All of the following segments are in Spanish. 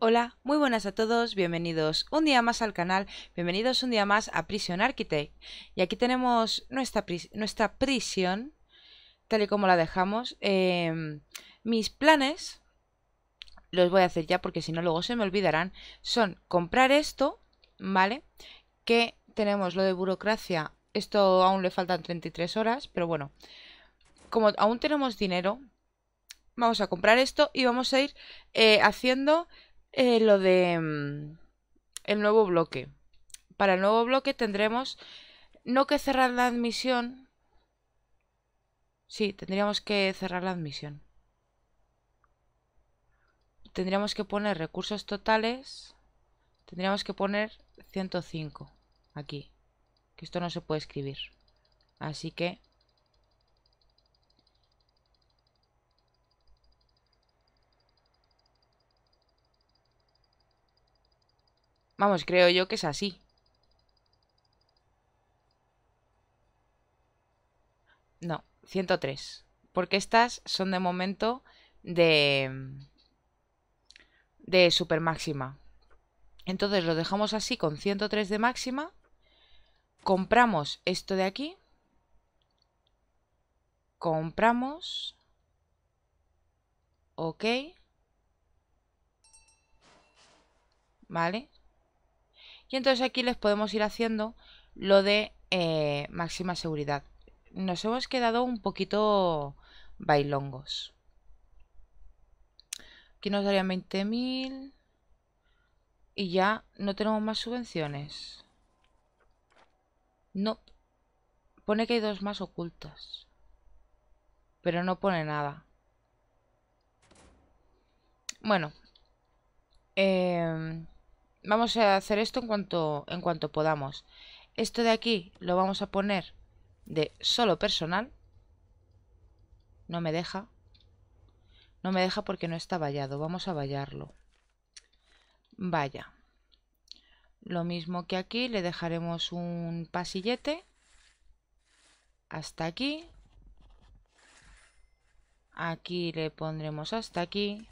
Hola, muy buenas a todos, bienvenidos un día más al canal, bienvenidos un día más a Prison Architect. Y aquí tenemos nuestra, nuestra prisión, tal y como la dejamos. Em, mis planes, los voy a hacer ya porque si no luego se me olvidarán, son comprar esto, ¿vale? Que tenemos lo de burocracia, esto aún le faltan 33 horas, pero bueno, como aún tenemos dinero... Vamos a comprar esto y vamos a ir eh, haciendo eh, lo de mm, el nuevo bloque. Para el nuevo bloque tendremos no que cerrar la admisión. Sí, tendríamos que cerrar la admisión. Tendríamos que poner recursos totales. Tendríamos que poner 105 aquí. Que esto no se puede escribir. Así que Vamos, creo yo que es así. No, 103. Porque estas son de momento de... De super máxima. Entonces lo dejamos así con 103 de máxima. Compramos esto de aquí. Compramos. Ok. Vale. Y entonces aquí les podemos ir haciendo lo de eh, máxima seguridad. Nos hemos quedado un poquito bailongos. Aquí nos darían 20.000. Y ya no tenemos más subvenciones. No. Pone que hay dos más ocultas. Pero no pone nada. Bueno. Eh vamos a hacer esto en cuanto, en cuanto podamos. Esto de aquí lo vamos a poner de solo personal. No me deja. No me deja porque no está vallado. Vamos a vallarlo. Vaya. Lo mismo que aquí, le dejaremos un pasillete. Hasta aquí. Aquí le pondremos hasta aquí.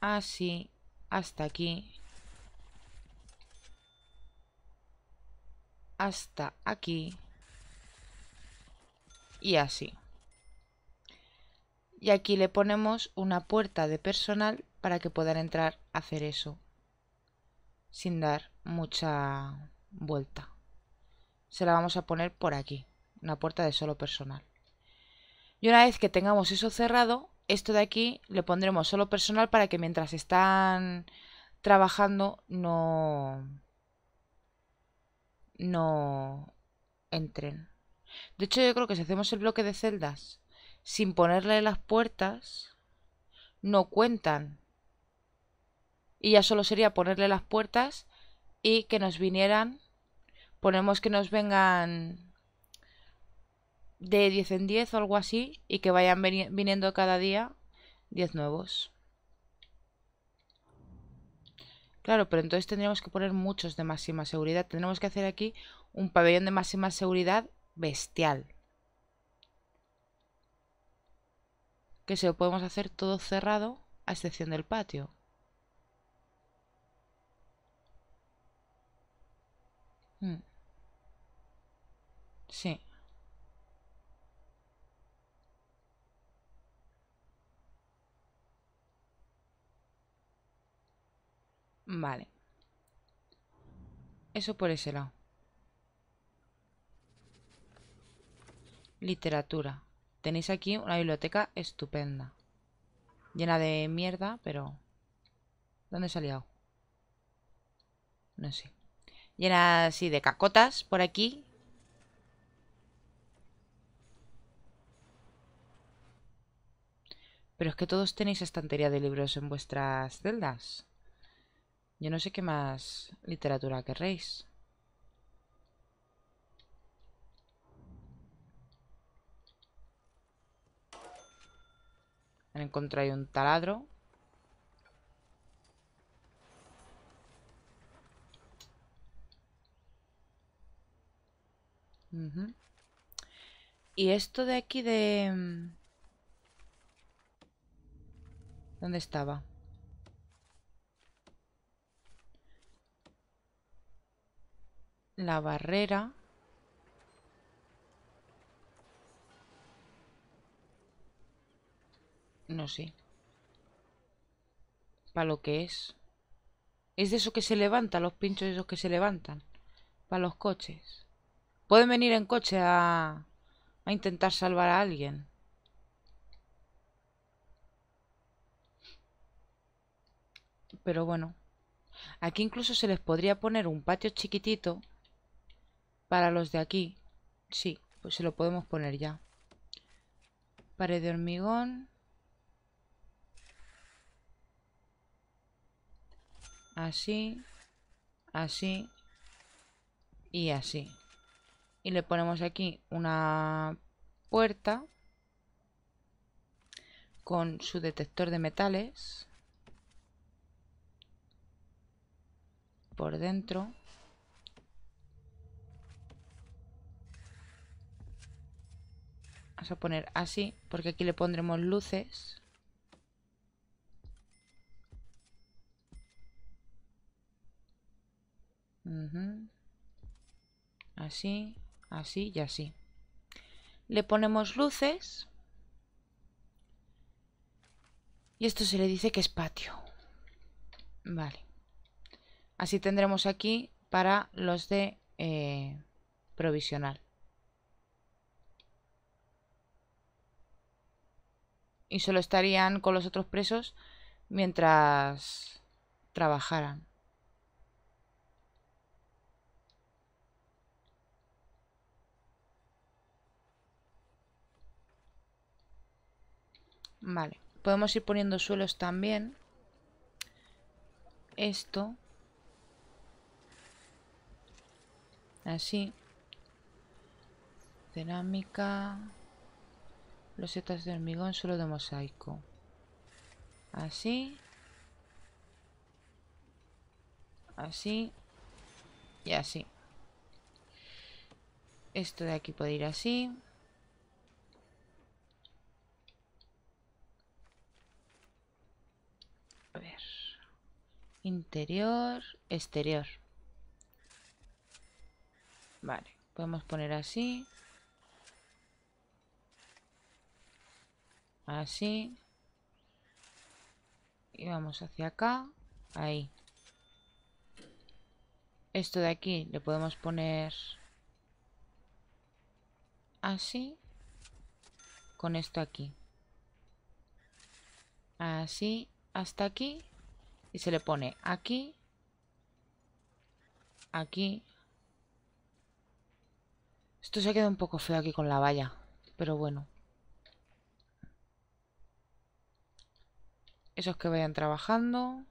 así ah, hasta aquí. Hasta aquí. Y así. Y aquí le ponemos una puerta de personal para que puedan entrar a hacer eso. Sin dar mucha vuelta. Se la vamos a poner por aquí. Una puerta de solo personal. Y una vez que tengamos eso cerrado, esto de aquí le pondremos solo personal para que mientras están trabajando no, no entren. De hecho yo creo que si hacemos el bloque de celdas sin ponerle las puertas, no cuentan. Y ya solo sería ponerle las puertas y que nos vinieran, ponemos que nos vengan de 10 en 10 o algo así y que vayan viniendo cada día 10 nuevos. Claro, pero entonces tendríamos que poner muchos de máxima seguridad. Tendremos que hacer aquí un pabellón de máxima seguridad bestial. Que se lo podemos hacer todo cerrado a excepción del patio. Hmm. Sí. Vale. Eso por ese lado. Literatura. Tenéis aquí una biblioteca estupenda. Llena de mierda, pero... ¿Dónde se No sé. Llena así de cacotas por aquí. Pero es que todos tenéis estantería de libros en vuestras celdas. Yo no sé qué más literatura querréis. Han encontrado un taladro. Y esto de aquí de... Mm, ¿Dónde estaba? la barrera No sé. Para lo que es. Es de eso que se levanta, los pinchos de esos que se levantan. Para los coches. Pueden venir en coche a, a intentar salvar a alguien. Pero bueno. Aquí incluso se les podría poner un patio chiquitito para los de aquí. Sí, pues se lo podemos poner ya. Pared de hormigón. Así. Así. Y así. Y le ponemos aquí una puerta. Con su detector de metales. Por dentro. Vamos a poner así, porque aquí le pondremos luces. Así, así y así. Le ponemos luces. Y esto se le dice que es patio. Vale. Así tendremos aquí para los de eh, provisional. y solo estarían con los otros presos mientras trabajaran. Vale, podemos ir poniendo suelos también. Esto. Así. Cerámica losetas de hormigón, solo de mosaico. Así. Así. Y así. Esto de aquí puede ir así. A ver. Interior, exterior. Vale, podemos poner así. Así. Y vamos hacia acá. Ahí. Esto de aquí le podemos poner así. Con esto aquí. Así hasta aquí. Y se le pone aquí. Aquí. Esto se ha quedado un poco feo aquí con la valla. Pero bueno. Esos que vayan trabajando.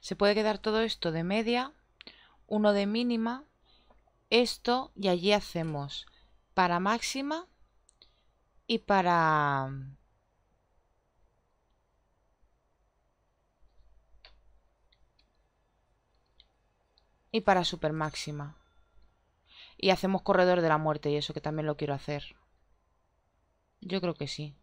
se puede quedar todo esto de media, uno de mínima, esto y allí hacemos para máxima y para mm, y para super máxima. Y hacemos corredor de la muerte y eso que también lo quiero hacer. Yo creo que sí.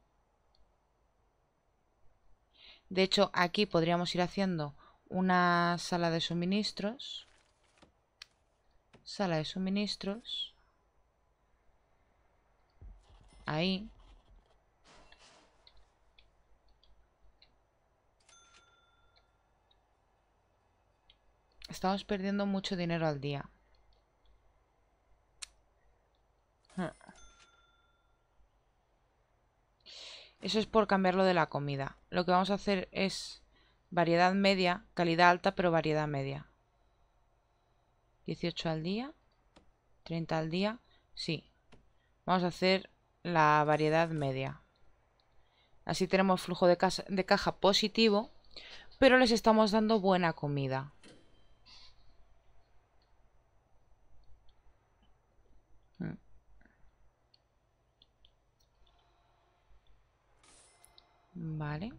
De hecho, aquí podríamos ir haciendo una sala de suministros. Sala de suministros ahí. Estamos perdiendo mucho dinero al día. Ah. Eso es por cambiarlo de la comida. Lo que vamos a hacer es variedad media, calidad alta, pero variedad media. 18 al día, 30 al día, sí. Vamos a hacer la variedad media. Así tenemos flujo de, caja positivo, pero les estamos dando buena comida. Mm. Vale.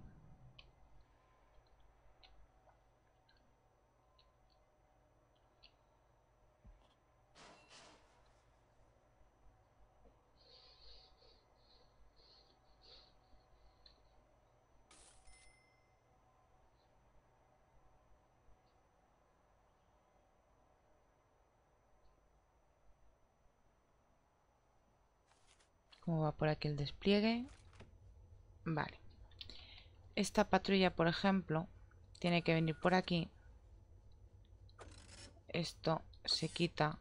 va por aquí el despliegue? Vale. Esta patrulla, por ejemplo, tiene que venir por aquí. Esto se quita.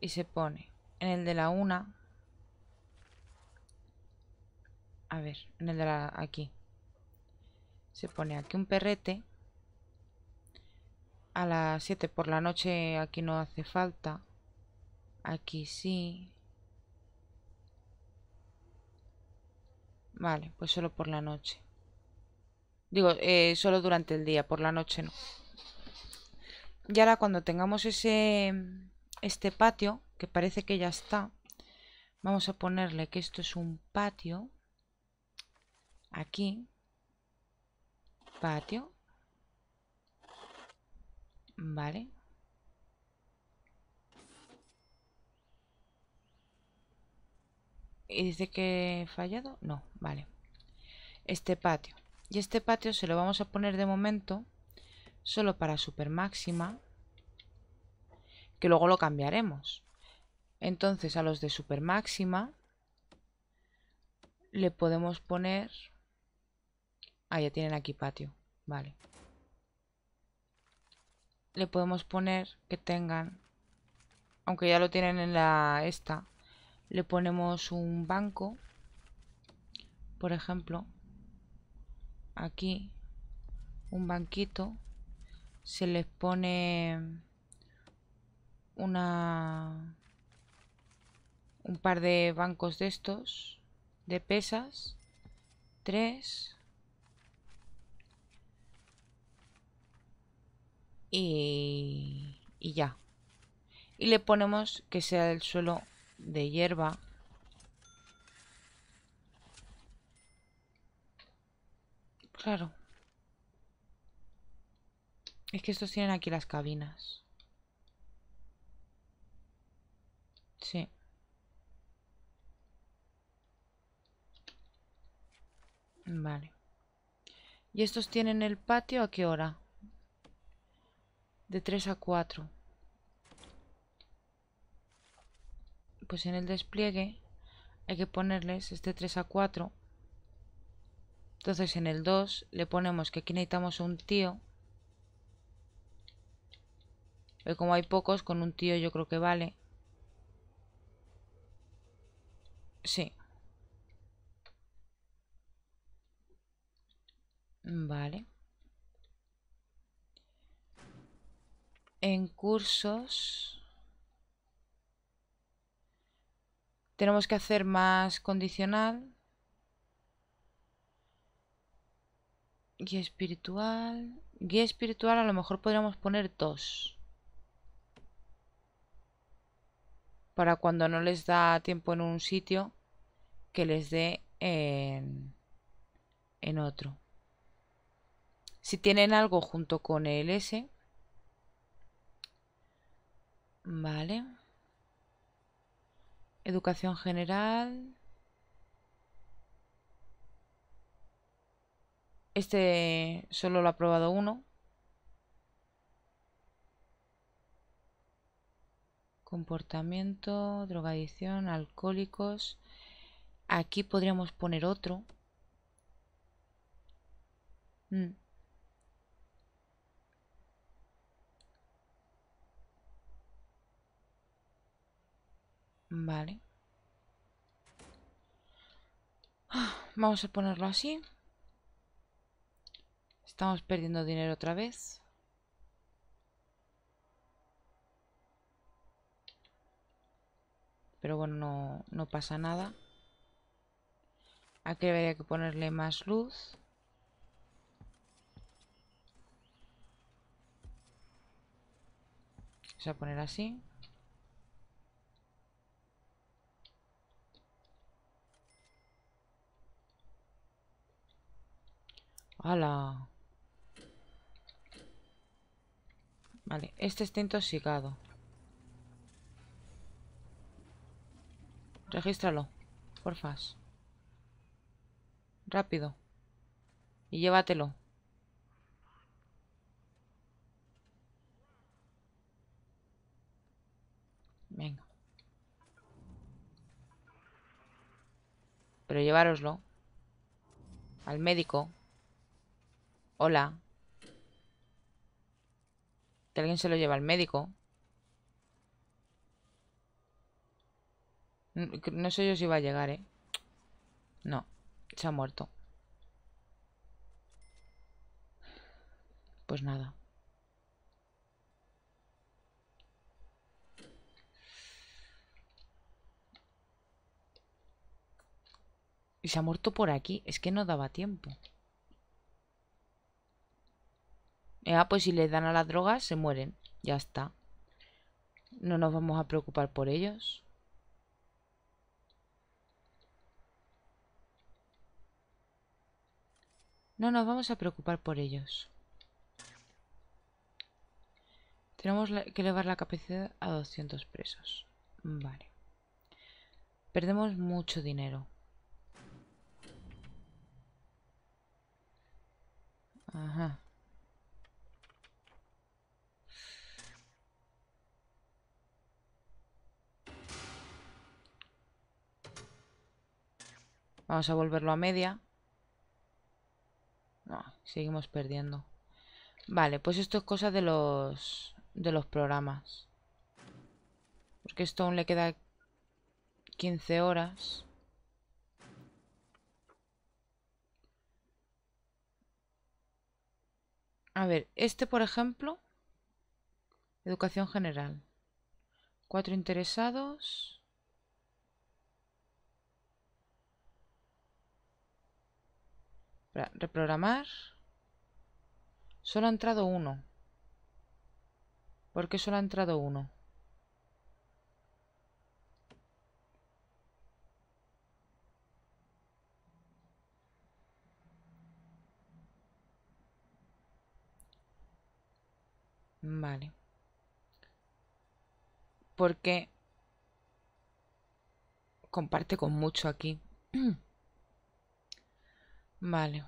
Y se pone en el de la una. A ver, en el de la... aquí. Se pone aquí un perrete. A las 7 por la noche aquí no hace falta. Aquí sí. Vale, pues solo por la noche. Digo, eh, solo durante el día, por la noche no. Y ahora cuando tengamos ese este patio, que parece que ya está, vamos a ponerle que esto es un patio. Aquí. Patio. Vale. Y dice que he fallado. No, vale. Este patio. Y este patio se lo vamos a poner de momento solo para super máxima. Que luego lo cambiaremos. Entonces a los de super máxima le podemos poner... Ah, ya tienen aquí patio. Vale. Le podemos poner que tengan... Aunque ya lo tienen en la esta le ponemos un banco, por ejemplo, aquí un banquito, se les pone una un par de bancos de estos de pesas, tres y, y ya. Y le ponemos que sea el suelo de hierba. Claro. Es que estos tienen aquí las cabinas. Sí. Vale. ¿Y estos tienen el patio a qué hora? De 3 a 4. pues en el despliegue hay que ponerles este 3 a 4. Entonces en el 2 le ponemos que aquí necesitamos un tío. Y como hay pocos, con un tío yo creo que vale. Sí. Vale. En cursos... Tenemos que hacer más condicional. Guía espiritual. Guía espiritual a lo mejor podríamos poner dos. Para cuando no les da tiempo en un sitio, que les dé en, en otro. Si tienen algo junto con el S. Vale. Educación general. Este solo lo ha probado uno. Comportamiento, drogadicción, alcohólicos. Aquí podríamos poner otro. Mm. Vale. Ah, vamos a ponerlo así. Estamos perdiendo dinero otra vez. Pero bueno, no, pasa nada. Aquí habría que ponerle más luz. Vamos a poner así. ¡Hala! Vale, este está intoxicado. Regístralo, porfas. Rápido. Y llévatelo. Venga. Pero llevároslo. Al médico. Hola. Que alguien se lo lleva al médico. No, sé yo si va a llegar, ¿eh? No, se ha muerto. Pues nada. Y se ha muerto por aquí. Es que no daba tiempo. Eh, ah, pues si les dan a las drogas, se mueren. Ya está. No nos vamos a preocupar por ellos. No nos vamos a preocupar por ellos. Tenemos que elevar la capacidad a 200 presos. Vale. Perdemos mucho dinero. Ajá. Vamos a volverlo a media. No, seguimos perdiendo. Vale, pues esto es cosa de los, de los programas. Porque esto aún le queda 15 horas. A ver, este por ejemplo. Educación general. Cuatro interesados. Reprogramar. Solo ha entrado uno. ¿Por qué solo ha entrado uno? Vale. Porque comparte con mucho aquí. Vale.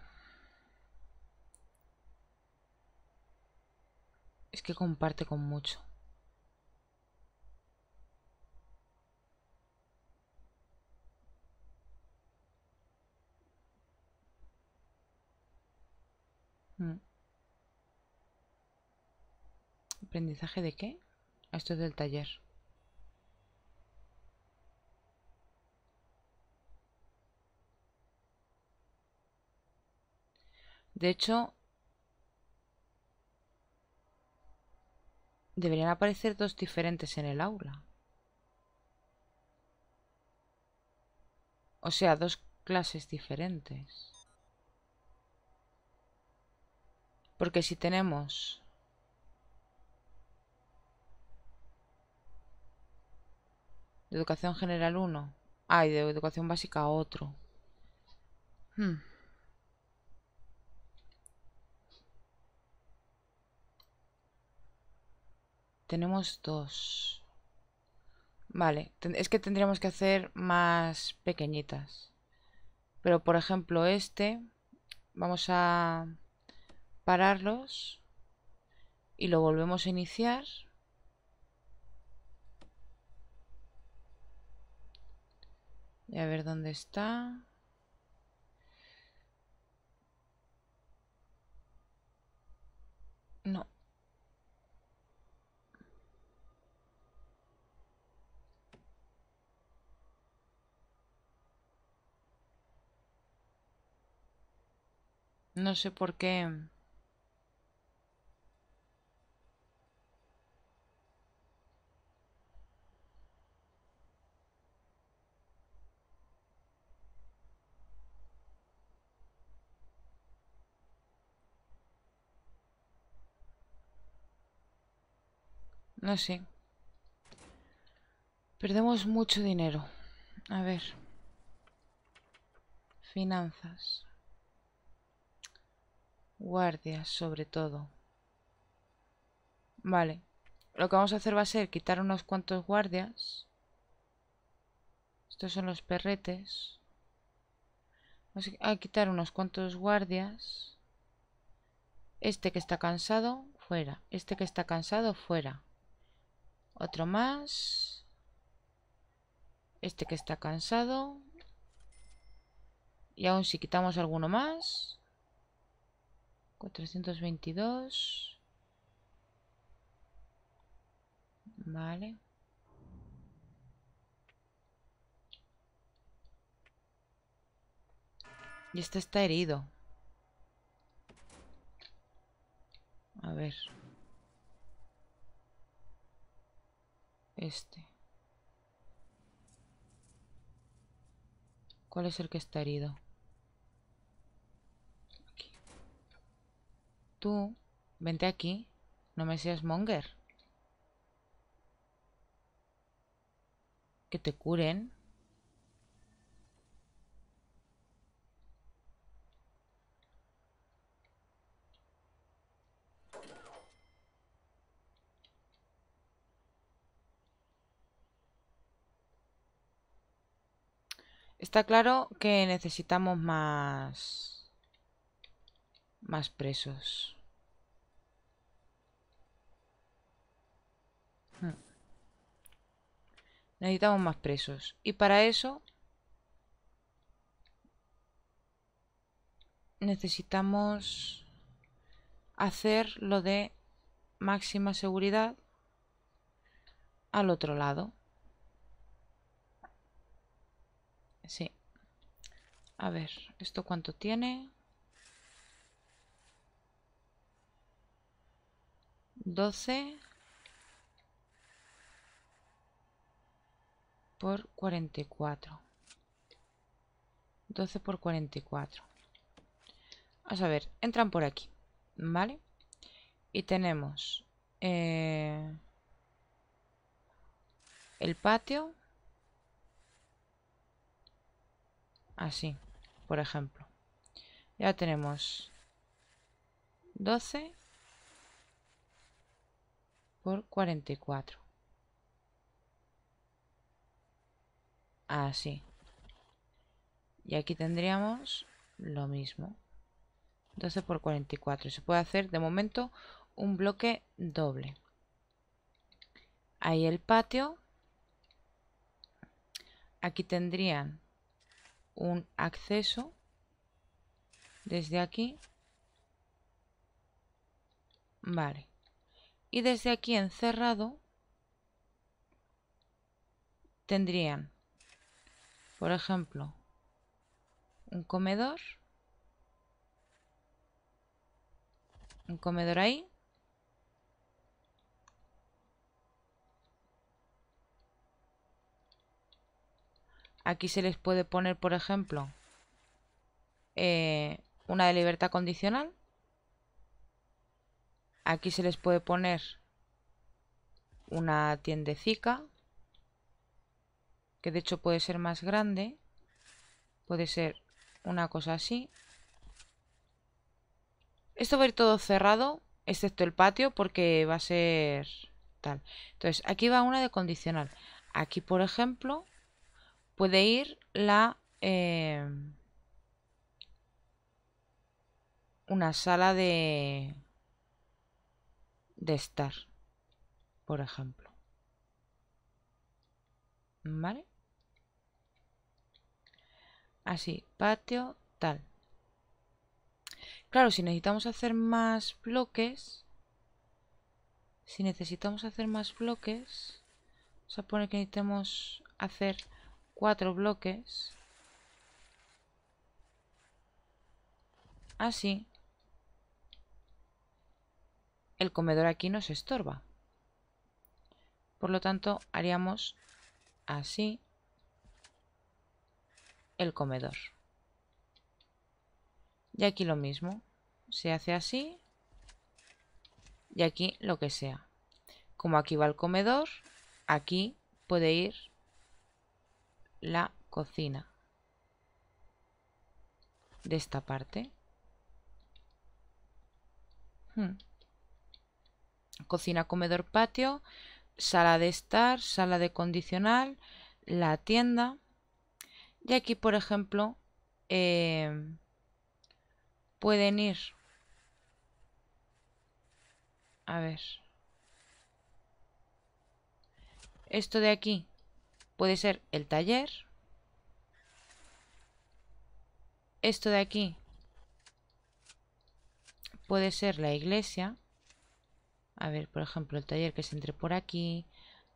Es que comparte con mucho. Mm. ¿Aprendizaje de qué? Esto es del taller. De hecho, deberían aparecer dos diferentes en el aula. O sea, dos clases diferentes. Porque si tenemos... De educación general uno. Ah, y de educación básica otro. Hmm. Tenemos dos. Vale, es que tendríamos que hacer más pequeñitas. Pero por ejemplo este, vamos a pararlos y lo volvemos a iniciar. Y a ver dónde está. No. No sé por qué. No sé. Perdemos mucho dinero. A ver. Finanzas. Guardias, sobre todo. Vale. Lo que vamos a hacer va a ser quitar unos cuantos guardias. Estos son los perretes. Vamos a quitar unos cuantos guardias. Este que está cansado, fuera. Este que está cansado, fuera. Otro más. Este que está cansado. Y aún si quitamos alguno más. 422. Vale. Y este está herido. A ver. Este. ¿Cuál es el que está herido? Tú, vente aquí. No me seas monger. Que te curen. Está claro que necesitamos más más presos. Hmm. Necesitamos más presos. Y para eso... Necesitamos hacer lo de máxima seguridad al otro lado. Sí. A ver, ¿esto cuánto tiene? 12 por 44. 12 por 44. a ver, entran por aquí, ¿vale? Y tenemos eh, el patio, así, por ejemplo. Ya tenemos 12 por 44. Así. Ah, y aquí tendríamos lo mismo. entonces por 44. se puede hacer de momento un bloque doble. Ahí el patio. Aquí tendrían un acceso desde aquí. Vale y desde aquí encerrado tendrían, por ejemplo, un comedor, un comedor ahí, Aquí se les puede poner, por ejemplo, eh, una de libertad condicional. Aquí se les puede poner una tiendecica, que de hecho puede ser más grande, puede ser una cosa así. Esto va a ir todo cerrado, excepto el patio, porque va a ser tal. Entonces, aquí va una de condicional. Aquí, por ejemplo, puede ir la... Eh, una sala de de estar, por ejemplo. ¿Vale? Así, patio, tal. Claro, si necesitamos hacer más bloques, si necesitamos hacer más bloques, se pone que necesitamos hacer cuatro bloques. Así el comedor aquí nos estorba. Por lo tanto, haríamos así el comedor. Y aquí lo mismo. Se hace así. Y aquí lo que sea. Como aquí va el comedor, aquí puede ir la cocina. De esta parte. Hmm cocina, comedor, patio, sala de estar, sala de condicional, la tienda. Y aquí, por ejemplo, em, pueden ir. A ver. Esto de aquí puede ser el taller. Esto de aquí puede ser la iglesia a ver, por ejemplo, el taller que se entre por aquí,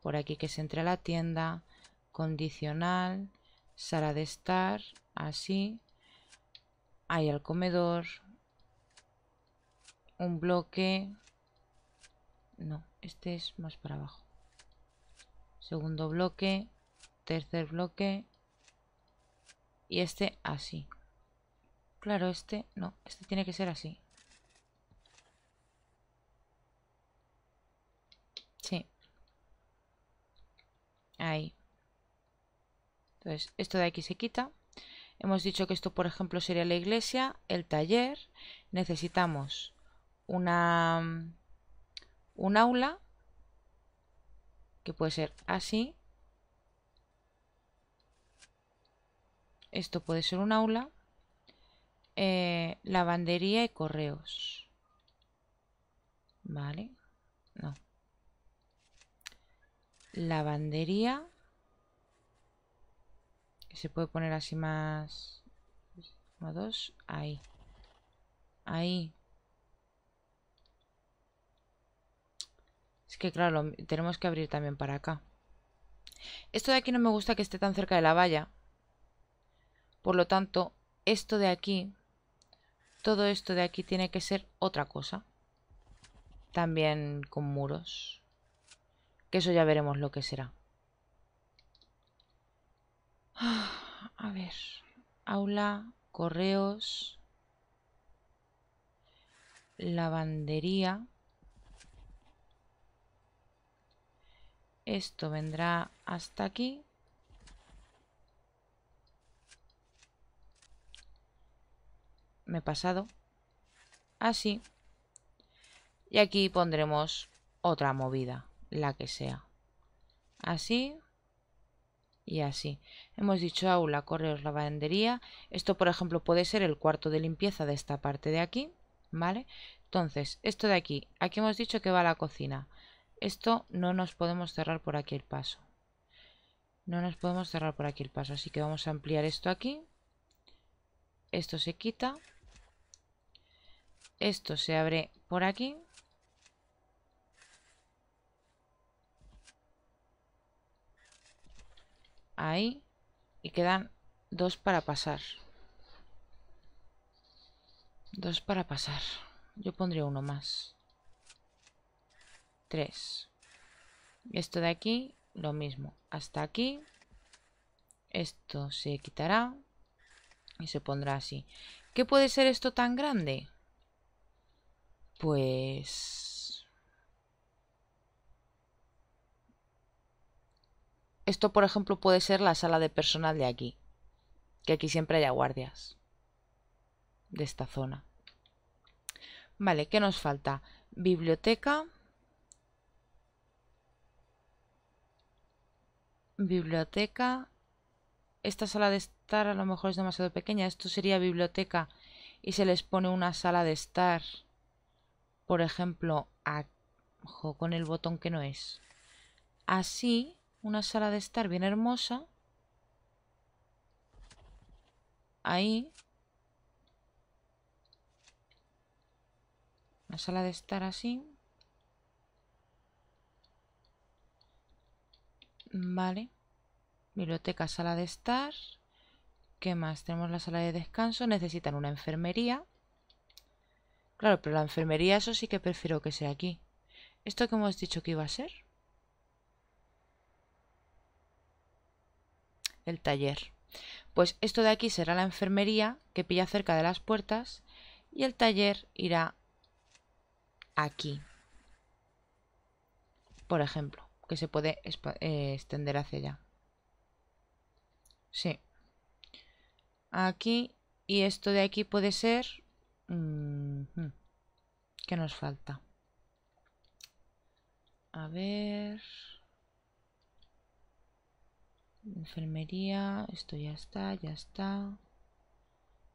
por aquí que se entre a la tienda, condicional, sala de estar, así, hay al comedor, un bloque, no, este es más para abajo, segundo bloque, tercer bloque y este así. Claro, este no, este tiene que ser así. Ahí. Entonces, esto de aquí se quita. Hemos dicho que esto, por ejemplo, sería la iglesia, el taller. Necesitamos una, un aula, que puede ser así. Esto puede ser un aula. Eh, lavandería y correos. Vale. No, lavandería. Que se puede poner así más... dos, ahí. Ahí. Es que claro, tenemos que abrir también para acá. Esto de aquí no me gusta que esté tan cerca de la valla. Por lo tanto, esto de aquí, todo esto de aquí tiene que ser otra cosa. También con muros. Que eso ya veremos lo que será. A ver, aula, correos, lavandería. Esto vendrá hasta aquí. Me he pasado. Así. Ah, y aquí pondremos otra movida la que sea. Así y así. Hemos dicho aula, correos, lavandería. Esto, por ejemplo, puede ser el cuarto de limpieza de esta parte de aquí, ¿vale? Entonces, esto de aquí, aquí hemos dicho que va a la cocina. Esto no nos podemos cerrar por aquí el paso. No nos podemos cerrar por aquí el paso, así que vamos a ampliar esto aquí. Esto se quita. Esto se abre por aquí. Ahí. Y quedan dos para pasar. Dos para pasar. Yo pondría uno más. Tres. Esto de aquí, lo mismo. Hasta aquí. Esto se quitará. Y se pondrá así. ¿Qué puede ser esto tan grande? Pues... Esto, por ejemplo, puede ser la sala de personal de aquí, que aquí siempre haya guardias de esta zona. Vale, ¿qué nos falta? Biblioteca. Biblioteca. Esta sala de estar a lo mejor es demasiado pequeña. Esto sería biblioteca y se les pone una sala de estar, por ejemplo, con el botón que no es. Así una sala de estar bien hermosa. Ahí. Una sala de estar así. Vale. Biblioteca, sala de estar. ¿Qué más? Tenemos la sala de descanso. Necesitan una enfermería. Claro, pero la enfermería eso sí que prefiero que sea aquí. ¿Esto que hemos dicho que iba a ser? el taller. Pues esto de aquí será la enfermería que pilla cerca de las puertas y el taller irá aquí. Por ejemplo, que se puede eh, extender hacia allá. Sí. Aquí y esto de aquí puede ser... Mm-hmm, ¿Qué nos falta? A ver... Enfermería, esto ya está, ya está.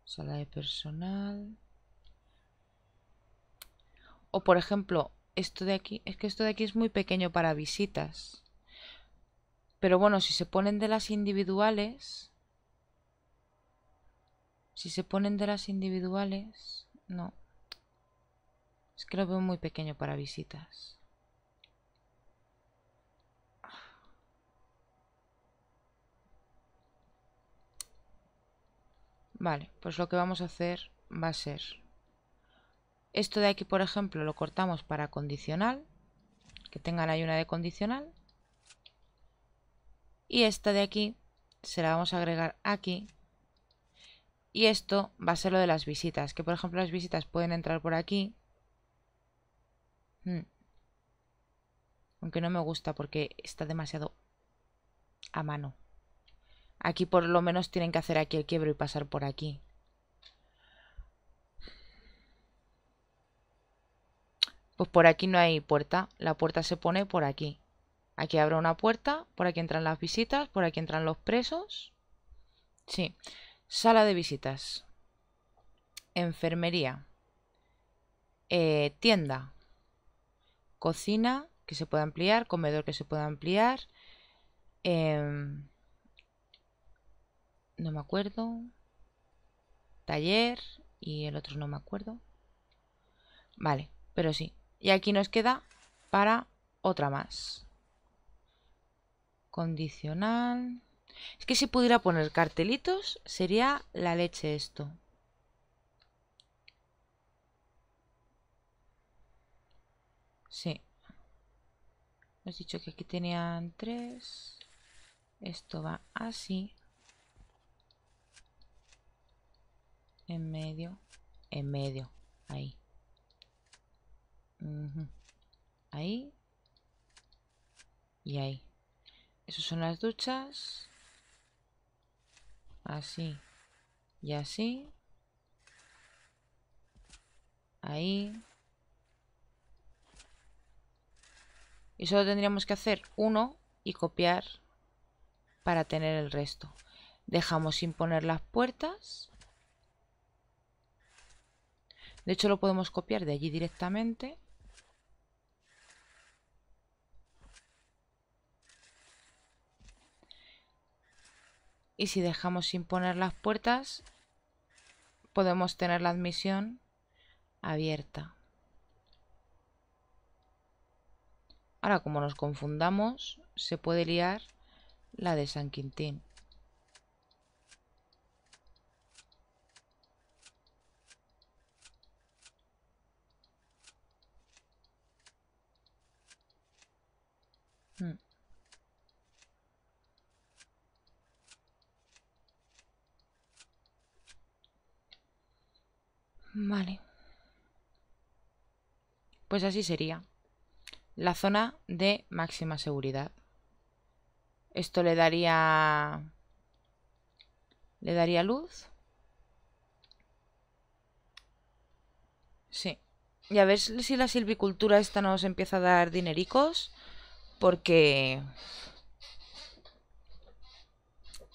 Sala de personal. O por ejemplo, esto de aquí, es que esto de aquí es muy pequeño para visitas. Pero bueno, si se ponen de las individuales, si se ponen de las individuales, no. Es que lo veo muy pequeño para visitas. Vale, pues lo que vamos a hacer va a ser... Esto de aquí, por ejemplo, lo cortamos para condicional. Que tengan ahí una de condicional. Y esta de aquí se la vamos a agregar aquí. Y esto va a ser lo de las visitas. Que, por ejemplo, las visitas pueden entrar por aquí. Hmm. Aunque no me gusta porque está demasiado a mano. Aquí por lo menos tienen que hacer aquí el quiebro y pasar por aquí. Pues por aquí no hay puerta. La puerta se pone por aquí. Aquí abre una puerta, por aquí entran las visitas, por aquí entran los presos. Sí. Sala de visitas. Enfermería. Eh, tienda. Cocina, que se pueda ampliar. Comedor, que se pueda ampliar. Eh, no me acuerdo. Taller y el otro no me acuerdo. Vale, pero sí. Y aquí nos queda para otra más. Condicional. Es que si pudiera poner cartelitos sería la leche esto. Sí. Hemos dicho que aquí tenían tres. Esto va así. en medio, en medio, ahí. Ahí y ahí. Esas son las duchas. Así y así. Ahí. Y solo tendríamos que hacer uno y copiar para tener el resto. Dejamos sin poner las puertas. De hecho, lo podemos copiar de allí directamente. Y si dejamos sin poner las puertas, podemos tener la admisión abierta. Ahora, como nos confundamos, se puede liar la de San Quintín. Vale. Pues así sería. La zona de máxima seguridad. Esto le daría... Le daría luz. Sí. Y a ver si la silvicultura esta nos empieza a dar dinericos. Porque...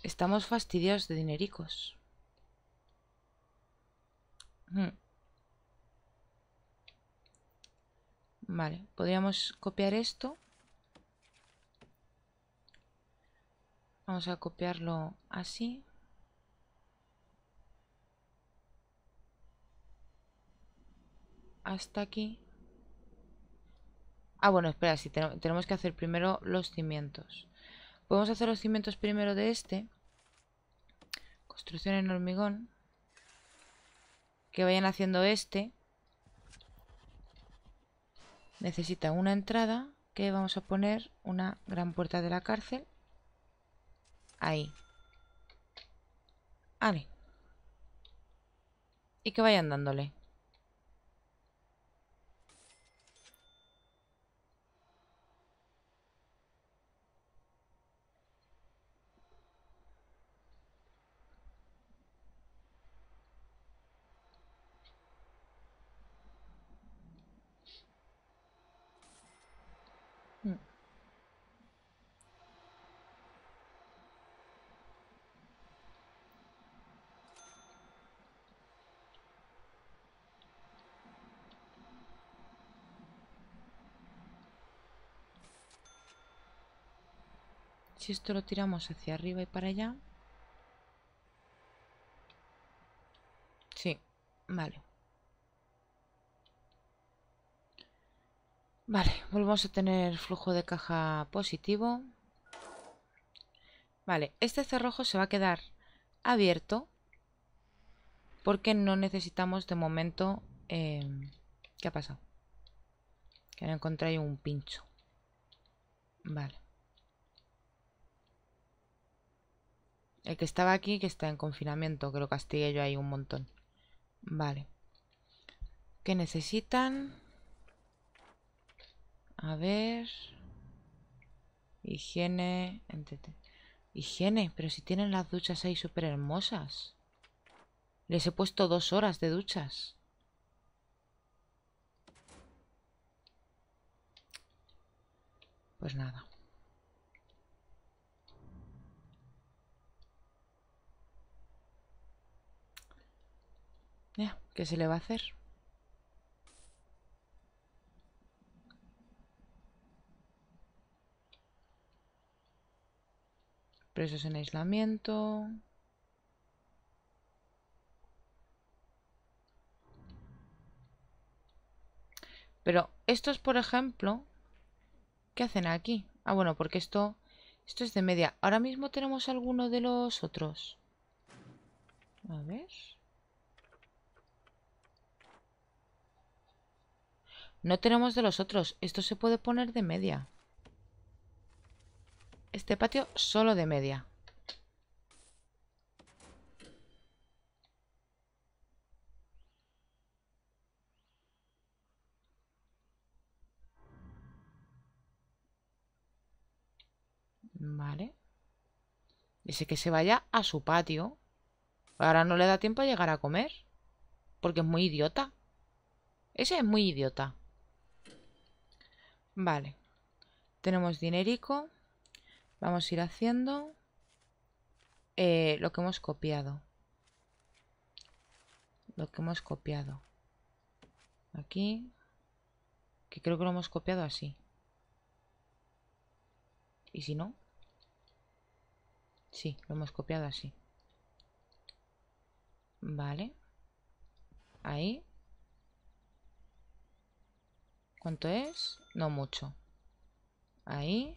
Estamos fastidiados de dinericos. Mm. Vale, podríamos copiar esto. Vamos a copiarlo así. Hasta aquí. Ah, bueno, espera, si tenemos que hacer primero los cimientos. Podemos hacer los cimientos primero de este. Construcción en hormigón que vayan haciendo este. Necesita una entrada que vamos a poner una gran puerta de la cárcel. Ahí. Vale. Y que vayan dándole. Si esto lo tiramos hacia arriba y para allá. Sí, vale. Vale, volvemos a tener flujo de caja positivo. Vale, este cerrojo se va a quedar abierto porque no necesitamos de momento... Eh, ¿Qué ha pasado? Que no encontré un pincho. Vale. El que estaba aquí, que está en confinamiento, que lo castigué yo ahí un montón. Vale. ¿Qué necesitan? A ver... Higiene... Higiene, pero si tienen las duchas ahí súper hermosas. Les he puesto dos horas de duchas. Pues nada. ¿Qué se le va a hacer? Presos en aislamiento. Pero estos, por ejemplo, ¿qué hacen aquí? Ah, bueno, porque esto, esto es de media. Ahora mismo tenemos alguno de los otros. A ver. No tenemos de los otros. Esto se puede poner de media. Este patio solo de media. Vale. Dice que se vaya a su patio. Ahora no le da tiempo a llegar a comer. Porque es muy idiota. Ese es muy idiota. Vale. Tenemos dinérico Vamos a ir haciendo eh, lo que hemos copiado. Lo que hemos copiado. Aquí. Que creo que lo hemos copiado así. ¿Y si no? Sí, lo hemos copiado así. Vale. Ahí. ¿Cuánto es? No mucho. Ahí.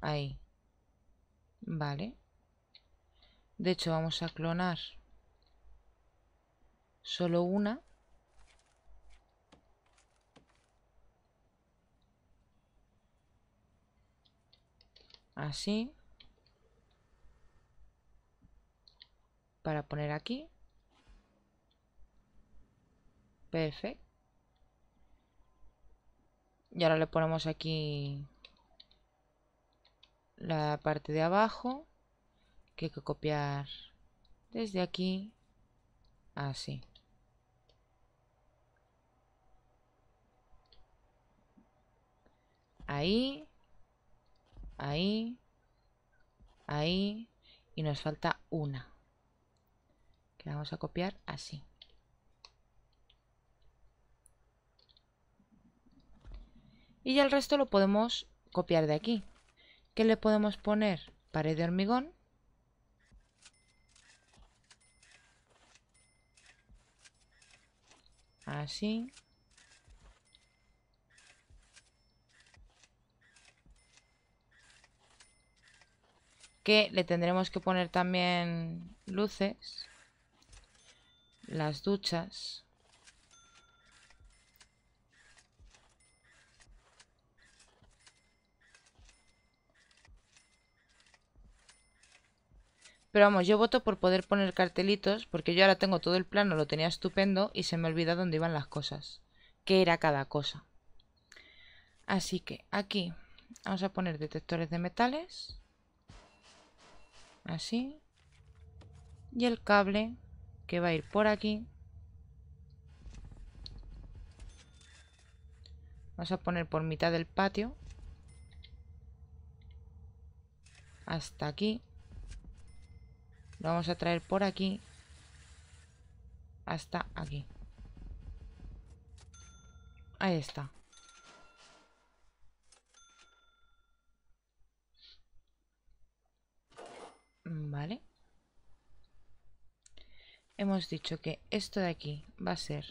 Ahí. Vale. De hecho, vamos a clonar solo una. Así. Para poner aquí. Perfecto. Y ahora le ponemos aquí la parte de abajo que hay que copiar desde aquí así. Ahí, ahí, ahí y nos falta una que vamos a copiar así. Y ya el resto lo podemos copiar de aquí. ¿Qué le podemos poner? Pared de hormigón. Así. Que le tendremos que poner también luces. Las duchas. Pero vamos, yo voto por poder poner cartelitos, porque yo ahora tengo todo el plano, lo tenía estupendo y se me olvida dónde iban las cosas. Qué era cada cosa. Así que aquí vamos a poner detectores de metales. Así. Y el cable que va a ir por aquí. Vamos a poner por mitad del patio. Hasta aquí vamos a traer por aquí. Hasta aquí. Ahí está. Vale. Hemos dicho que esto de aquí va a ser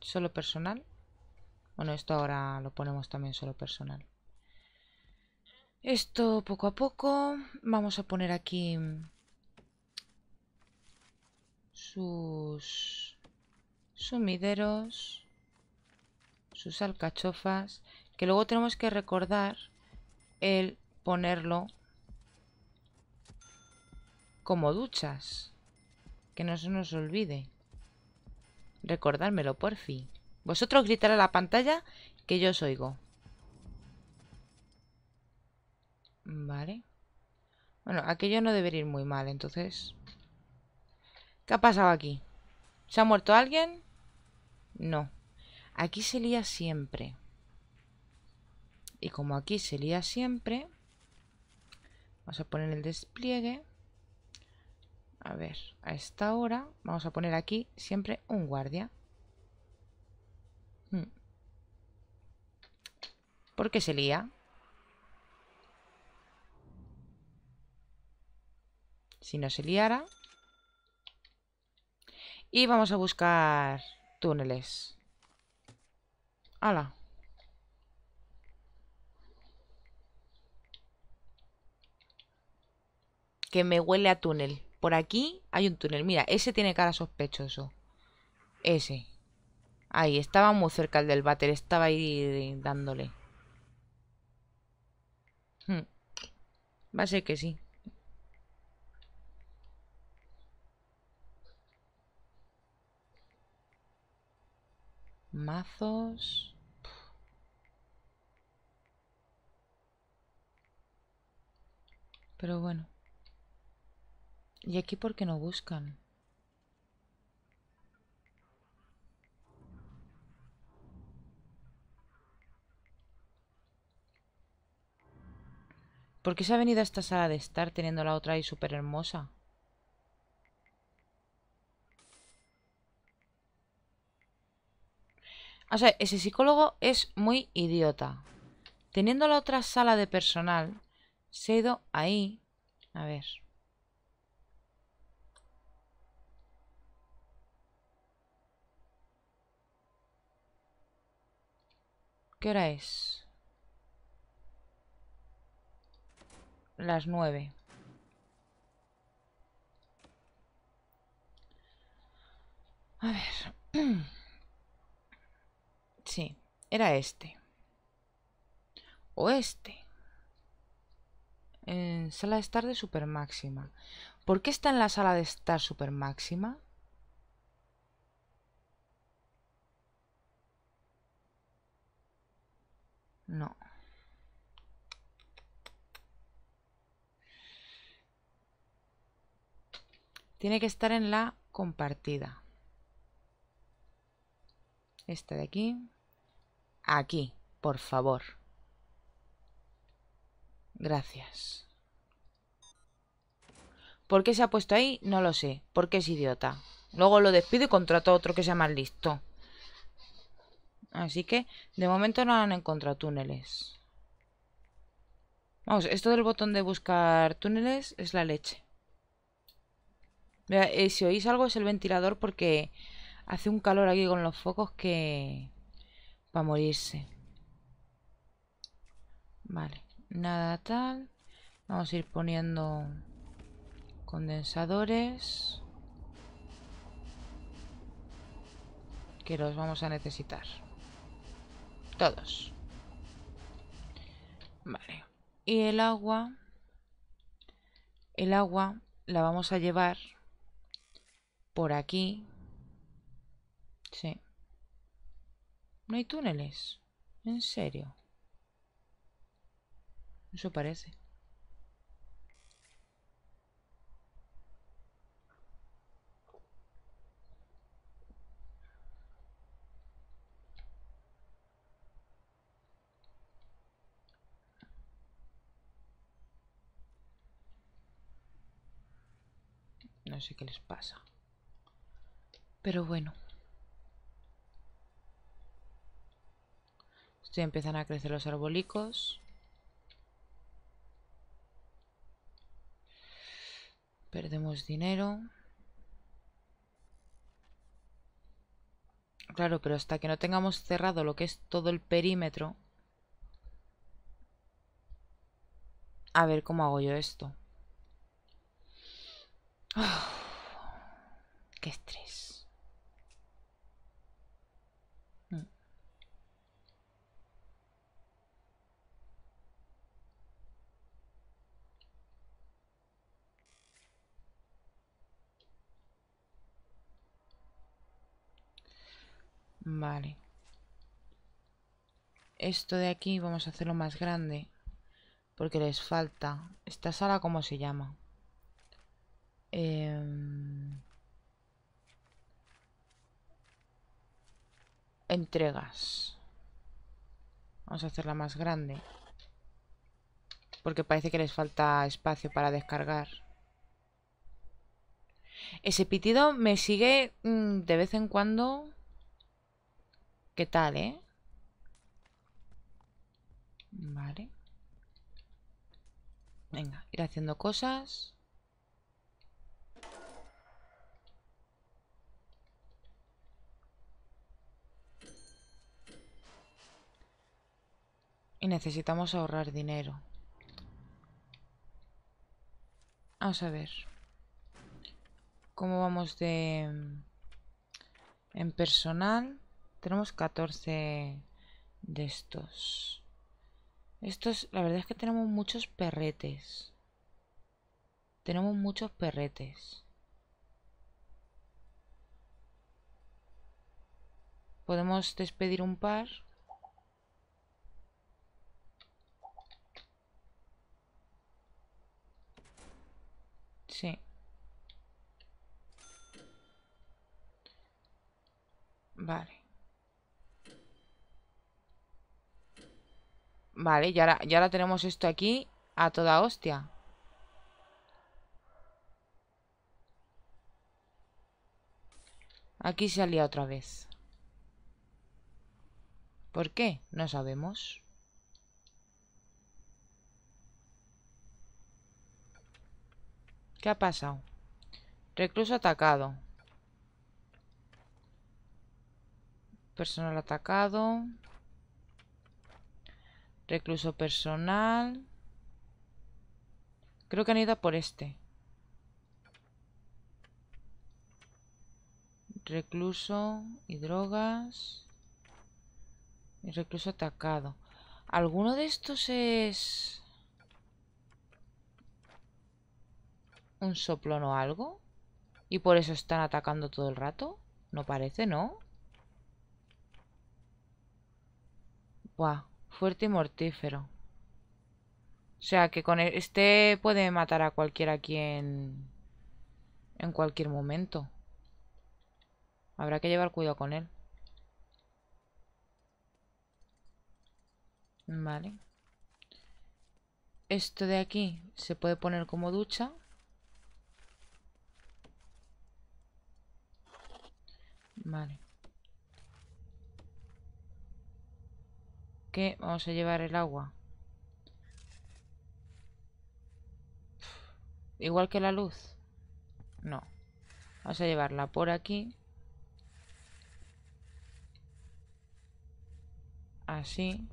solo personal. Bueno, esto ahora lo ponemos también solo personal. Esto poco a poco. Vamos a poner aquí sus sumideros, sus alcachofas, que luego tenemos que recordar el ponerlo como duchas. Que no se nos olvide. Recordármelo, por fin. Vosotros gritar a la pantalla que yo os oigo. Vale. Bueno, aquello no debería ir muy mal, entonces... ¿Qué ha pasado aquí? ¿Se ha muerto alguien? No. Aquí se lía siempre. Y como aquí se lía siempre... Vamos a poner el despliegue. A ver, a esta hora vamos a poner aquí siempre un guardia. Hmm. ¿Por qué se lía? si no se liara. Y vamos a buscar túneles. ¡Hala! Que me huele a túnel. Por aquí hay un túnel. Mira, ese tiene cara sospechoso. Ese. Ahí, estaba muy cerca el del váter. Estaba ahí dándole. Hmm. Va a ser que sí. Mazos. Pero bueno. ¿Y aquí por qué no buscan? ¿Por qué se ha venido a esta sala de estar teniendo la otra ahí súper hermosa? O sea, ese psicólogo es muy idiota. Teniendo la otra sala de personal, se ido ahí. A ver. ¿Qué hora es? Las nueve. A ver. Era este. O este. En eh, sala de estar de super máxima. ¿Por qué está en la sala de estar super máxima? No. Tiene que estar en la compartida. esta de aquí. Aquí, por favor. Gracias. ¿Por qué se ha puesto ahí? No lo sé. Porque es idiota. Luego lo despido y contrato a otro que sea más listo. Así que, de momento no han encontrado túneles. Vamos, esto del botón de buscar túneles es la leche. Eh, si oís algo es el ventilador porque hace un calor aquí con los focos que para morirse. Vale, nada tal. Vamos a ir poniendo condensadores. Que los vamos a necesitar. Todos. Vale. Y el agua. El agua la vamos a llevar por aquí. Sí. No hay túneles. En serio. Eso parece. No sé qué les pasa. Pero bueno. Se empiezan a crecer los arbolicos. Perdemos dinero. Claro, pero hasta que no tengamos cerrado lo que es todo el perímetro... A ver, ¿cómo hago yo esto? ¡Qué estrés! Vale. Esto de aquí vamos a hacerlo más grande. Porque les falta. ¿Esta sala cómo se llama? Em, entregas. Vamos a hacerla más grande. Porque parece que les falta espacio para descargar. Ese pitido me sigue mm, de vez en cuando ¿Qué tal, eh? Vale. Venga, ir haciendo cosas. Y necesitamos ahorrar dinero. Vamos a ver. ¿Cómo vamos de... Mm, en personal. Tenemos 14 de estos. Estos, la verdad es que tenemos muchos perretes. Tenemos muchos perretes. Podemos despedir un par. Sí. Vale. Vale, y ahora, tenemos esto aquí a toda hostia. Aquí se alía otra vez. ¿Por qué? No sabemos. ¿Qué ha pasado? Recluso atacado. Personal atacado. Recluso personal. Creo que han ido por este. Recluso y drogas. Y recluso atacado. ¿Alguno de estos es... un soplón o algo? ¿Y por eso están atacando todo el rato? No parece, ¿no? Buah, Fuerte y mortífero. O sea, que con e-, este puede matar a cualquiera aquí en... En cualquier momento. Habrá que llevar cuidado con él. Vale. Esto de aquí se puede poner como ducha. Vale. vamos a llevar el agua. Igual que la luz. No. Vamos a llevarla por aquí. Así.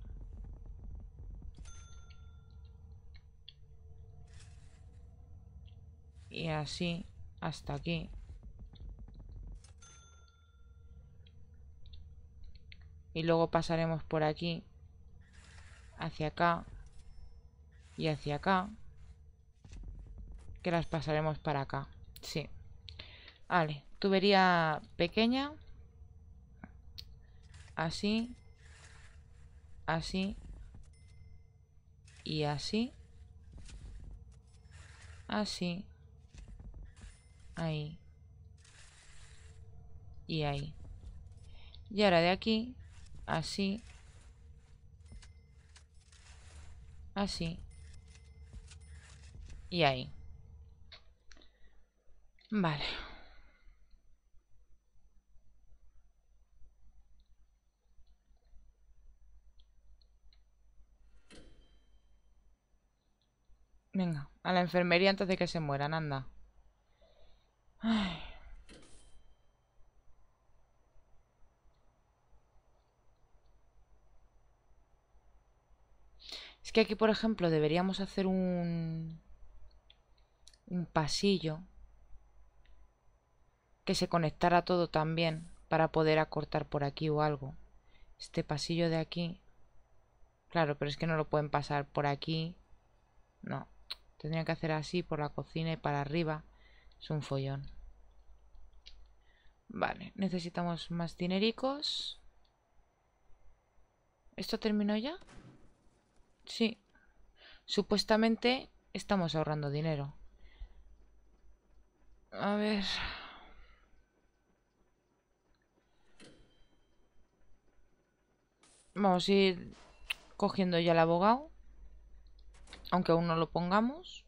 Y así hasta aquí. Y luego pasaremos por aquí hacia acá y hacia acá. Que las pasaremos para acá. Sí. Vale, tubería pequeña. Así. Así. Y así. Así. Ahí. Y ahí. Y ahora de aquí, así, Así. Ah, y ahí. Vale. Venga, a la enfermería antes de que se mueran, anda. Es que aquí, por ejemplo, deberíamos hacer un, un pasillo que se conectara todo también para poder acortar por aquí o algo. Este pasillo de aquí. Claro, pero es que no lo pueden pasar por aquí. No. Tendrían que hacer así por la cocina y para arriba. Es un follón. Vale, necesitamos más dinericos. ¿Esto terminó ya? Sí. Supuestamente estamos ahorrando dinero. A ver... Vamos a ir cogiendo ya el abogado. Aunque aún no lo pongamos.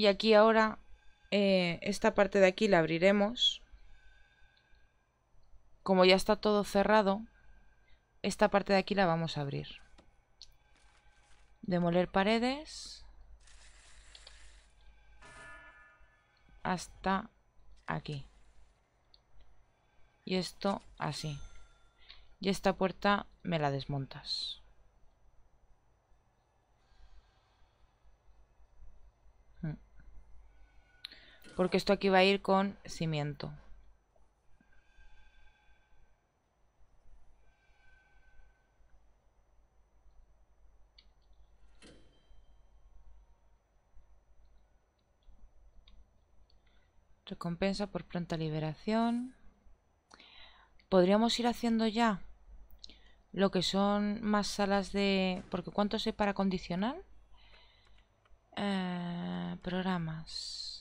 Y aquí ahora, eh, esta parte de aquí la abriremos. Como ya está todo cerrado, esta parte de aquí la vamos a abrir. Demoler paredes. Hasta aquí. Y esto así. Y esta puerta me la desmontas. Porque esto aquí va a ir con cimiento. Recompensa por pronta liberación. Podríamos ir haciendo ya lo que son más salas de... Porque ¿cuánto sé para condicionar? Eh, programas.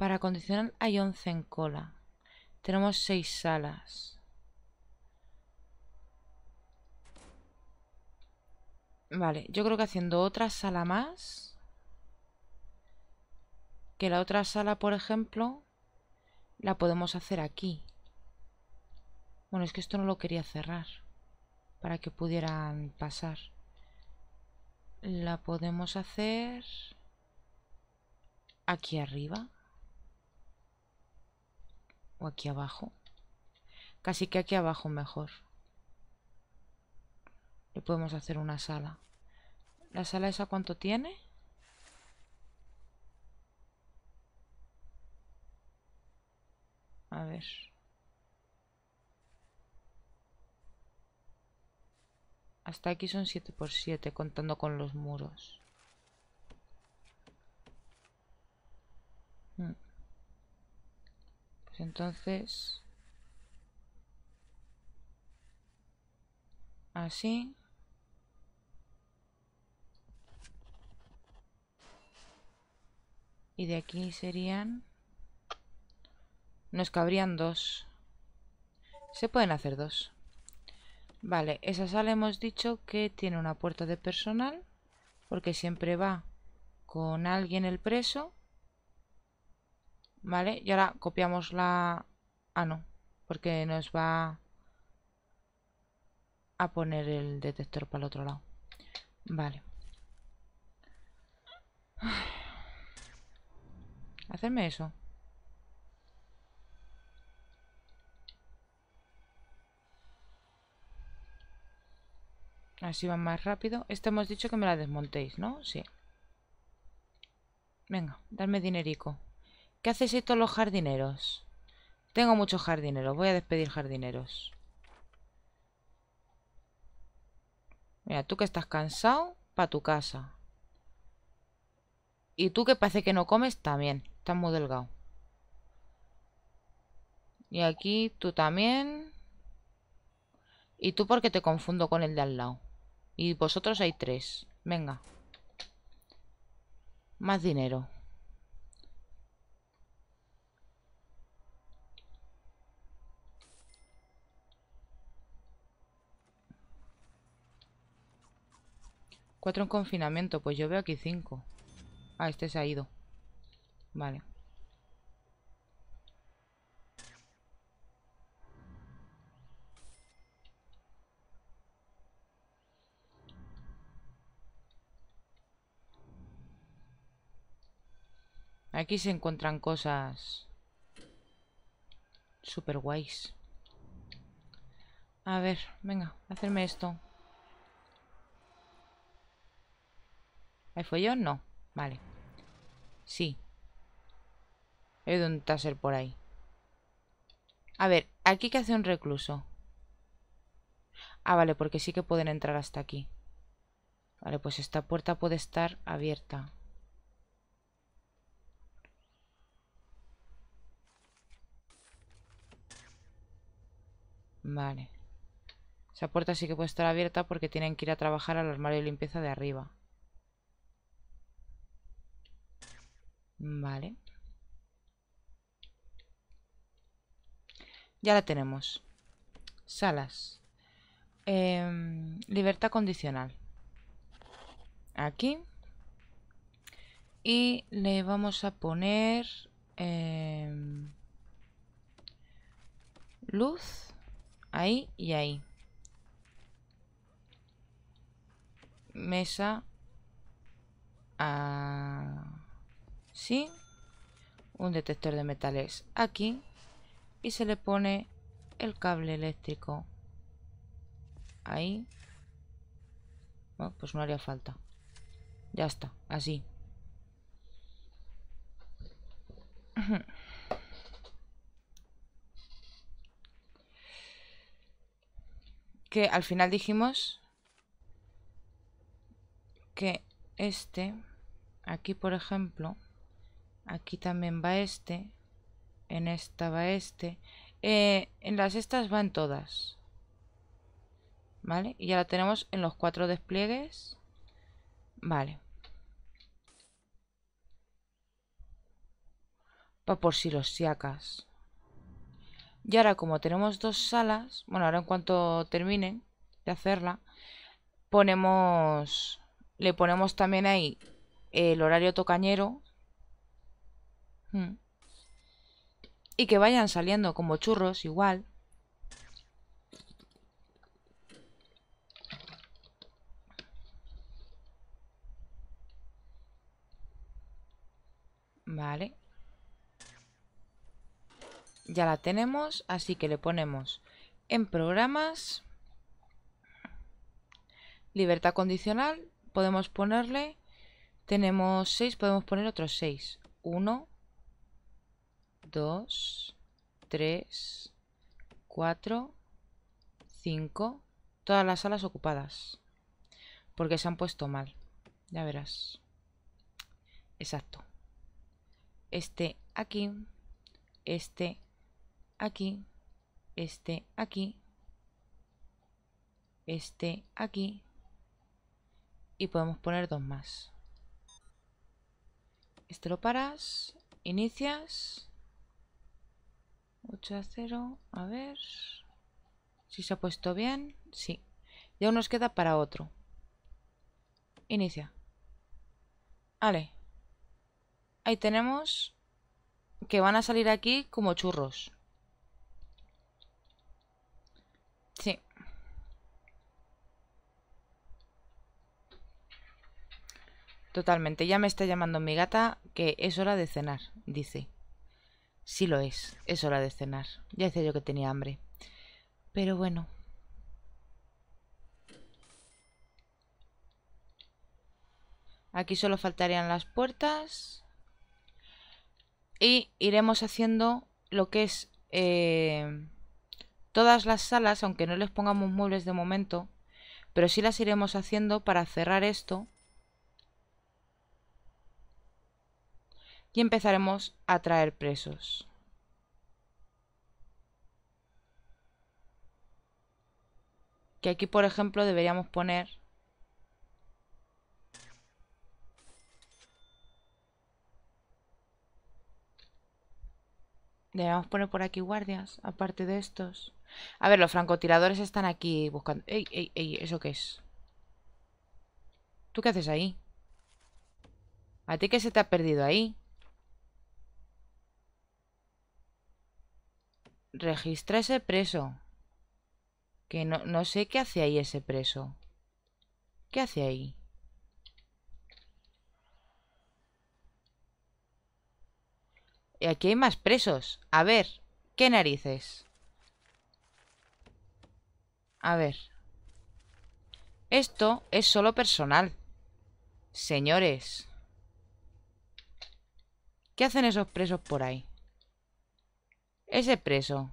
Para acondicionar hay 11 en cola. Tenemos 6 salas. Vale, yo creo que haciendo otra sala más. Que la otra sala, por ejemplo, la podemos hacer aquí. Bueno, es que esto no lo quería cerrar. Para que pudieran pasar. La podemos hacer aquí arriba o aquí abajo. Casi que aquí abajo mejor. Le podemos hacer una sala. ¿La sala esa cuánto tiene? A ver. Hasta aquí son 7 x 7 contando con los muros. Entonces... Así. Y de aquí serían... Nos cabrían dos. Se pueden hacer dos. Vale, esa sala hemos dicho que tiene una puerta de personal, porque siempre va con alguien el preso. ¿Vale? Y ahora copiamos la... Ah, no. Porque nos va a poner el detector para el otro lado. Vale. Hacerme eso. Así va más rápido. esto hemos dicho que me la desmontéis, ¿no? Sí. Venga, darme dinerico. ¿Qué hacéis estos los jardineros? Tengo muchos jardineros. Voy a despedir jardineros. Mira, tú que estás cansado, pa' tu casa. Y tú que parece que no comes, también. Estás muy delgado. Y aquí tú también. Y tú porque te confundo con el de al lado. Y vosotros hay tres. Venga. Más dinero. Cuatro en confinamiento. Pues yo veo aquí cinco. Ah, este se ha ido. Vale. Aquí se encuentran cosas super guays. A ver, venga, hacerme esto. fue yo? No. Vale. Sí. He ido un taser por ahí. A ver, ¿aquí que hace un recluso? Ah, vale, porque sí que pueden entrar hasta aquí. Vale, pues esta puerta puede estar abierta. Vale. Esa puerta sí que puede estar abierta porque tienen que ir a trabajar al armario de limpieza de arriba. Vale. Ya la tenemos. Salas. Em, libertad condicional. Aquí. Y le vamos a poner... Em, luz. Ahí y ahí. Mesa. ¿sí? Un detector de metales aquí. Y se le pone el cable eléctrico ahí. Bueno, pues no haría falta. Ya está, así. Que al final dijimos que este, aquí por ejemplo, aquí también va este, en esta va este, eh, en las estas van todas, ¿vale? Y ya la tenemos en los cuatro despliegues, vale. Va por si los siacas. Y ahora como tenemos dos salas, bueno, ahora en cuanto terminen de hacerla, ponemos, le ponemos también ahí el horario tocañero Mm. Y que vayan saliendo como churros igual. Vale. Ya la tenemos, así que le ponemos en programas, libertad condicional, podemos ponerle, tenemos 6, podemos poner otros 6. 1, 2, 3, 4, 5. Todas las alas ocupadas. Porque se han puesto mal. Ya verás. Exacto. Este aquí. Este aquí. Este aquí. Este aquí. Y podemos poner dos más. Este lo paras. Inicias. 8 a 0. A ver si se ha puesto bien. Sí. Ya uno nos queda para otro. Inicia. Vale. Ahí tenemos que van a salir aquí como churros. Sí. Totalmente. Ya me está llamando mi gata que es hora de cenar, dice. Sí lo es, es hora de cenar. Ya decía yo que tenía hambre. Pero bueno. Aquí solo faltarían las puertas. Y iremos haciendo lo que es eh, todas las salas, aunque no les pongamos muebles de momento. Pero sí las iremos haciendo para cerrar esto y empezaremos a traer presos. Que aquí, por ejemplo, deberíamos poner... Deberíamos poner por aquí guardias, aparte de estos. A ver, los francotiradores están aquí buscando... ¡Ey, ey, ey! ¿Eso qué es? ¿Tú qué haces ahí? ¿A ti qué se te ha perdido ahí? Registra ese preso. Que no, sé qué hace ahí ese preso. ¿Qué hace ahí? Y aquí hay más presos. A ver, ¿qué narices? A ver. Esto es solo personal. Señores. ¿Qué hacen esos presos por ahí? Ese preso.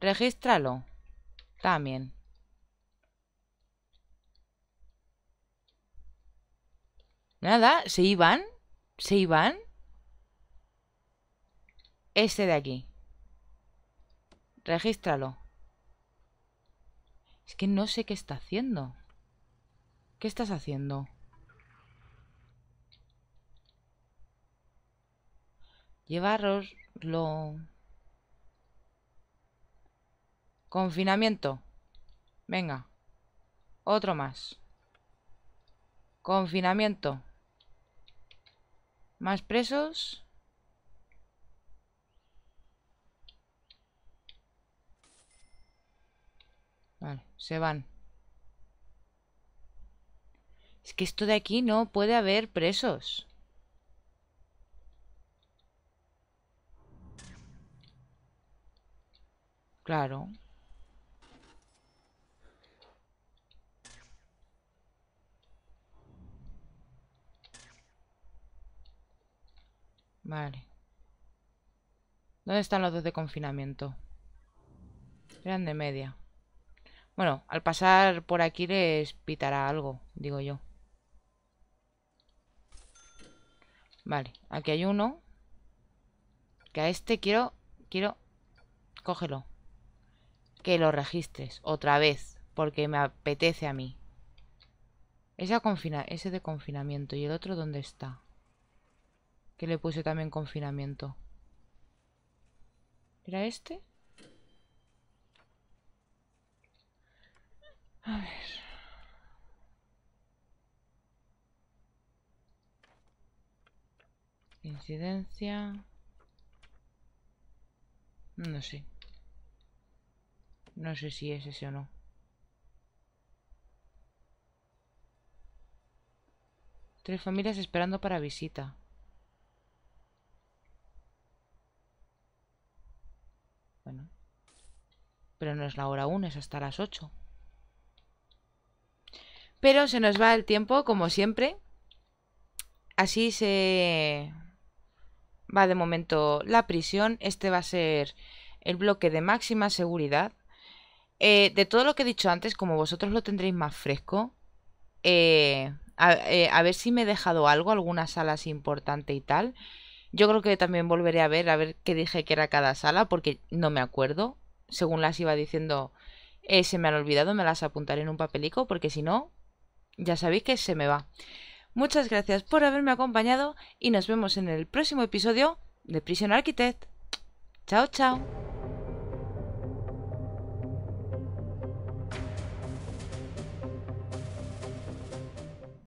Regístralo. También. Nada, se iban. Se iban. Este de aquí. Regístralo. Es que no sé qué está haciendo. ¿Qué estás haciendo? lo... Confinamiento. Venga. Otro más. Confinamiento. Más presos. Vale, se van. Es que esto de aquí no puede haber presos. Claro. Vale. ¿Dónde están los dos de confinamiento? Eran de media. Bueno, al pasar por aquí les pitará algo, digo yo. Vale, aquí hay uno. Que a este quiero... Quiero... Cógelo. Que lo registres otra vez. Porque me apetece a mí. Esa confina ese de confinamiento. ¿Y el otro dónde está? que le puse también confinamiento. ¿Era este? A ver. Incidencia. No sé. No sé si es ese o no. Tres familias esperando para visita. Pero no es la hora 1, es hasta las 8. Pero se nos va el tiempo, como siempre. Así se va de momento la prisión. Este va a ser el bloque de máxima seguridad. Eh, de todo lo que he dicho antes, como vosotros lo tendréis más fresco, eh, eh, a, ver si me he dejado algo, alguna sala importante y tal. Yo creo que también volveré a ver, a ver qué dije que era cada sala, porque no me acuerdo según las iba diciendo, eh, se me han olvidado, me las apuntaré en un papelico porque si no, ya sabéis que se me va. Muchas gracias por haberme acompañado y nos vemos en el próximo episodio de Prison Architect. Chao, chao.